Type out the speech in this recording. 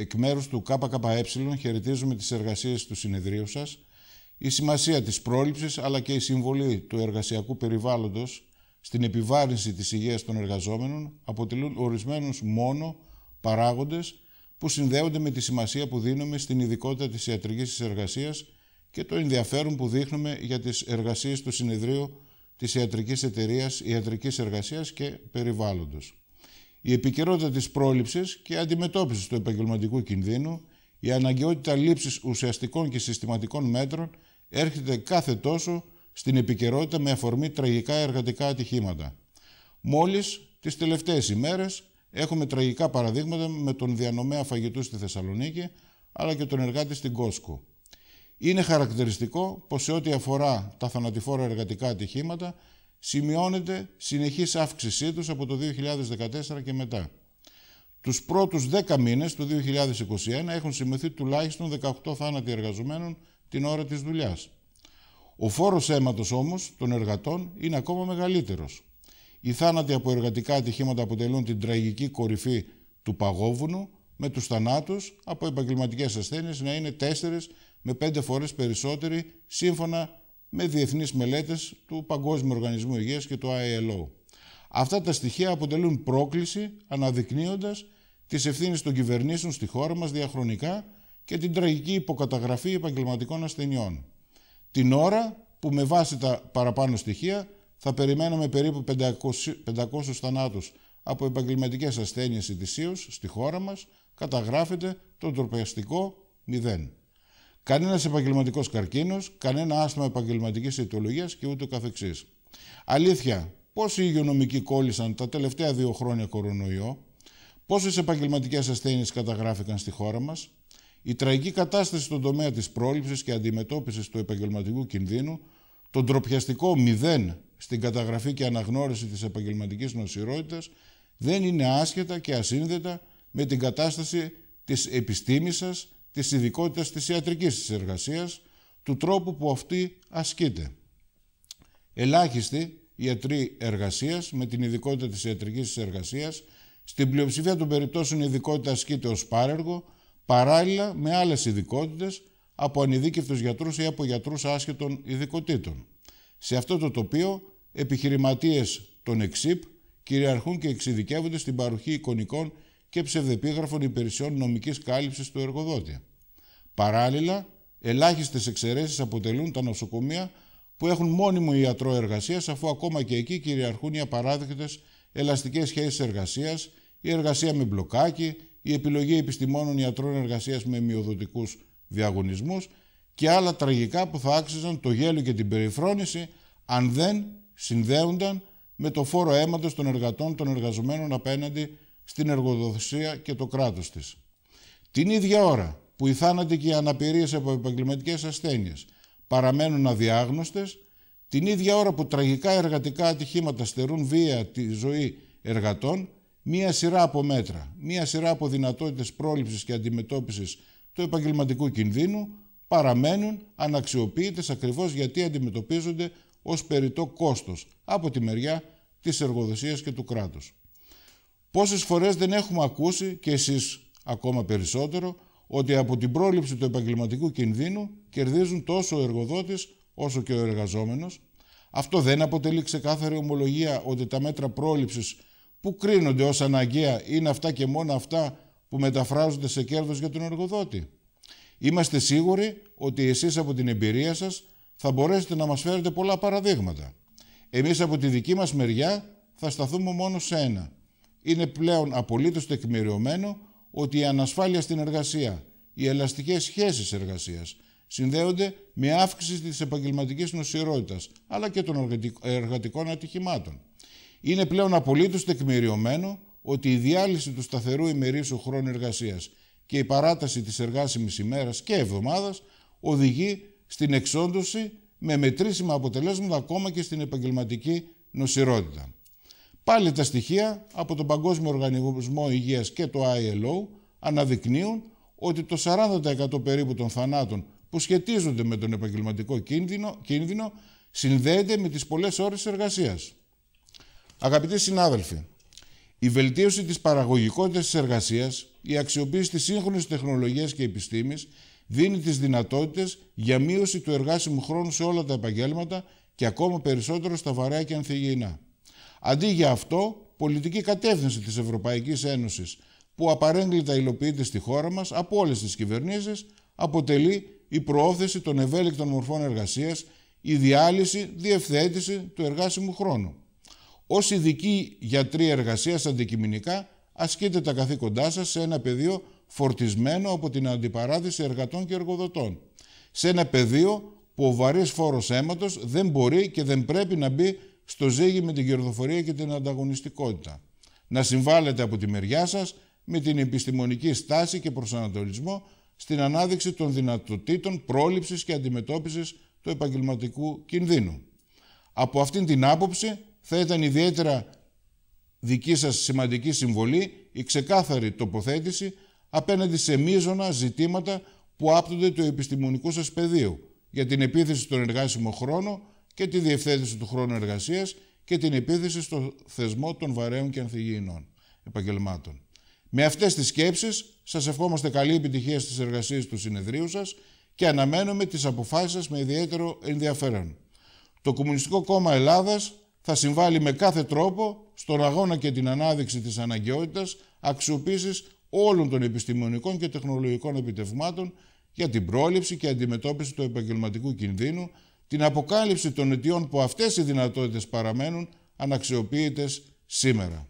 Εκ μέρους του ΚΚΕ χαιρετίζουμε τις εργασίες του συνεδρίου σας, η σημασία της πρόληψης αλλά και η συμβολή του εργασιακού περιβάλλοντος στην επιβάρυνση της υγείας των εργαζόμενων αποτελούν ορισμένους μόνο παράγοντες που συνδέονται με τη σημασία που δίνουμε στην ειδικότητα της ιατρικής εργασία εργασίας και το ενδιαφέρον που δείχνουμε για τις εργασίες του συνεδρίου της Ιατρικής Εταιρείας, Ιατρικής Εργασίας και Περιβάλλοντος η επικαιρότητα της πρόληψης και αντιμετώπισης του επαγγελματικού κινδύνου, η αναγκαιότητα λήψης ουσιαστικών και συστηματικών μέτρων έρχεται κάθε τόσο στην επικαιρότητα με αφορμή τραγικά εργατικά ατυχήματα. Μόλις τις τελευταίες ημέρες έχουμε τραγικά παραδείγματα με τον διανομέα φαγητού στη Θεσσαλονίκη αλλά και τον εργάτη στην Κόσκο. Είναι χαρακτηριστικό πως σε ό,τι αφορά τα θανατηφόρα εργατικά ατυχήματα σημειώνεται συνεχής αύξησή τους από το 2014 και μετά. Τους πρώτους 10 μήνες του 2021 έχουν σημειωθεί τουλάχιστον 18 θάνατοι εργαζομένων την ώρα της δουλειάς. Ο φόρος αίματος όμως των εργατών είναι ακόμα μεγαλύτερος. Οι θάνατοι από εργατικά ατυχήματα αποτελούν την τραγική κορυφή του παγόβουνου, με τους θανάτους από επαγγελματικές ασθένειες να είναι 4 με 5 φορές περισσότεροι σύμφωνα με διεθνείς μελέτες του Παγκόσμιου Οργανισμού Υγείας και του ILO. Αυτά τα στοιχεία αποτελούν πρόκληση αναδεικνύοντας τις ευθύνες των κυβερνήσεων στη χώρα μας διαχρονικά και την τραγική υποκαταγραφή επαγγελματικών ασθενειών. Την ώρα που με βάση τα παραπάνω στοιχεία θα περιμέναμε περίπου 500, 500 θανάτους από επαγγελματικές ασθένειες ετησίως στη χώρα μας, καταγράφεται το τροπιαστικό 0 κανένας επαγγελματικός καρκίνος, κανένα άσθημα επαγγελματικής αιτιολογίας και ούτω Αλήθεια, πόσοι υγειονομικοί κόλλησαν τα τελευταία δύο χρόνια κορονοϊό, πόσες επαγγελματικές ασθένειες καταγράφηκαν στη χώρα μας, η τραγική κατάσταση στον τομέα της πρόληψης και αντιμετώπισης του επαγγελματικού κινδύνου, το ντροπιαστικό μηδέν στην καταγραφή και αναγνώριση της επαγγελματικής νοσηρότητας, δεν είναι άσχετα και ασύνδετα με την κατάσταση της επιστήμης Της ειδικότητας της ιατρικής της εργασίας, του τρόπου που αυτή ασκείται. Ελάχιστοι ιατροί εργασίας με την ειδικότητα της ιατρικής της εργασίας, στην πλειοψηφία των περιπτώσεων η ειδικότητα ασκείται ως πάρεργο, παράλληλα με άλλες ειδικότητες από ανειδίκευτους γιατρούς ή από γιατρούς άσχετων ειδικοτήτων. Σε αυτό το τοπίο, επιχειρηματίες των ΕΞΥΠ κυριαρχούν και εξειδικεύονται στην παροχή εικονικών και ψευδεπίγραφων υπηρεσιών νομικής κάλυψης του εργοδότη. Παράλληλα, ελάχιστες εξαιρέσεις αποτελούν τα νοσοκομεία που έχουν μόνιμο ιατρό εργασίας, αφού ακόμα και εκεί κυριαρχούν οι απαράδεκτες ελαστικές σχέσεις εργασίας, η εργασία με μπλοκάκι, η επιλογή επιστημόνων ιατρών εργασίας με μειοδοτικούς διαγωνισμούς και άλλα τραγικά που θα άξιζαν το γέλιο και την περιφρόνηση αν δεν συνδέονταν με το φόρο αίματος των εργατών των εργαζομένων απέναντι στην εργοδοσία και το κράτος της. Την ίδια ώρα που οι θάνατοι και οι αναπηρίες από επαγγελματικές ασθένειες παραμένουν αδιάγνωστες, την ίδια ώρα που τραγικά εργατικά ατυχήματα στερούν βία τη ζωή εργατών, μία σειρά από μέτρα, μία σειρά από δυνατότητες πρόληψης και αντιμετώπισης του επαγγελματικού κινδύνου παραμένουν αναξιοποιητές ακριβώς γιατί αντιμετωπίζονται ως περιττό κόστος από τη μεριά της εργοδοσίας και του κράτους. Πόσες φορές δεν έχουμε ακούσει και εσείς ακόμα περισσότερο ότι από την πρόληψη του επαγγελματικού κινδύνου κερδίζουν τόσο ο εργοδότης όσο και ο εργαζόμενος. Αυτό δεν αποτελεί ξεκάθαρη ομολογία ότι τα μέτρα πρόληψης που κρίνονται ως αναγκαία είναι αυτά και μόνο αυτά που μεταφράζονται σε κέρδος για τον εργοδότη. Είμαστε σίγουροι ότι εσείς από την εμπειρία σας θα μπορέσετε να μας φέρετε πολλά παραδείγματα. Εμείς από τη δική μας μεριά θα σταθούμε μόνο σε ένα. Είναι πλέον απολύτως τεκμηριωμένο ότι η ανασφάλεια στην εργασία, οι ελαστικές σχέσεις εργασίας συνδέονται με αύξηση της επαγγελματικής νοσηρότητας αλλά και των εργατικών ατυχημάτων. Είναι πλέον απολύτως τεκμηριωμένο ότι η διάλυση του σταθερού ημερήσου χρόνου εργασίας και η παράταση της εργάσιμης ημέρας και εβδομάδας οδηγεί στην εξόντωση με μετρήσιμα αποτελέσματα ακόμα και στην επαγγελματική νοσηρότητα. Πάλι τα στοιχεία από τον Παγκόσμιο Οργανισμό Υγείας και το ILO αναδεικνύουν ότι το 40% περίπου των θανάτων που σχετίζονται με τον επαγγελματικό κίνδυνο, κίνδυνο συνδέεται με τις πολλές ώρες εργασίας. Αγαπητοί συνάδελφοι, η βελτίωση της παραγωγικότητας της εργασίας, η αξιοποίηση της σύγχρονης τεχνολογίας και επιστήμης δίνει τις δυνατότητες για μείωση του εργάσιμου χρόνου σε όλα τα επαγγέλματα και ακόμα περισσότερο στα βαρέα και ανθυγιεινά. Αντί για αυτό, πολιτική κατεύθυνση της Ευρωπαϊκής Ένωσης που απαρέγκλητα υλοποιείται στη χώρα μας από όλες τις κυβερνήσεις αποτελεί η προώθηση των ευέλικτων μορφών εργασίας, η διάλυση, διευθέτηση του εργάσιμου χρόνου. Ως ειδικοί γιατροί εργασίας αντικειμενικά ασκείτε τα καθήκοντά σας σε ένα πεδίο φορτισμένο από την αντιπαράθεση εργατών και εργοδοτών. Σε ένα πεδίο που ο βαρύς φόρος αίματος δεν μπορεί και δεν πρέπει να μπει στο ζέγι με την κερδοφορία και την ανταγωνιστικότητα. Να συμβάλλετε από τη μεριά σας με την επιστημονική στάση και προσανατολισμό στην ανάδειξη των δυνατοτήτων πρόληψης και αντιμετώπισης του επαγγελματικού κινδύνου. Από αυτήν την άποψη θα ήταν ιδιαίτερα δική σας σημαντική συμβολή η ξεκάθαρη τοποθέτηση απέναντι σε μείζωνα ζητήματα που άπτονται του επιστημονικού σας πεδίου για την επίθεση στον εργάσιμο χρόνο και τη διευθέτηση του χρόνου εργασίας και την επίθεση στο θεσμό των βαρέων και ανθυγιεινών επαγγελμάτων. Με αυτές τις σκέψεις, σας ευχόμαστε καλή επιτυχία στις εργασίες του συνεδρίου σας και αναμένουμε τις αποφάσεις σας με ιδιαίτερο ενδιαφέρον. Το Κομμουνιστικό Κόμμα Ελλάδας θα συμβάλλει με κάθε τρόπο στον αγώνα και την ανάδειξη της αναγκαιότητας αξιοποίησης όλων των επιστημονικών και τεχνολογικών επιτευγμάτων για την πρόληψη και αντιμετώπιση του επαγγελματικού κινδύνου την αποκάλυψη των αιτιών που αυτές οι δυνατότητες παραμένουν αναξιοποιητές σήμερα.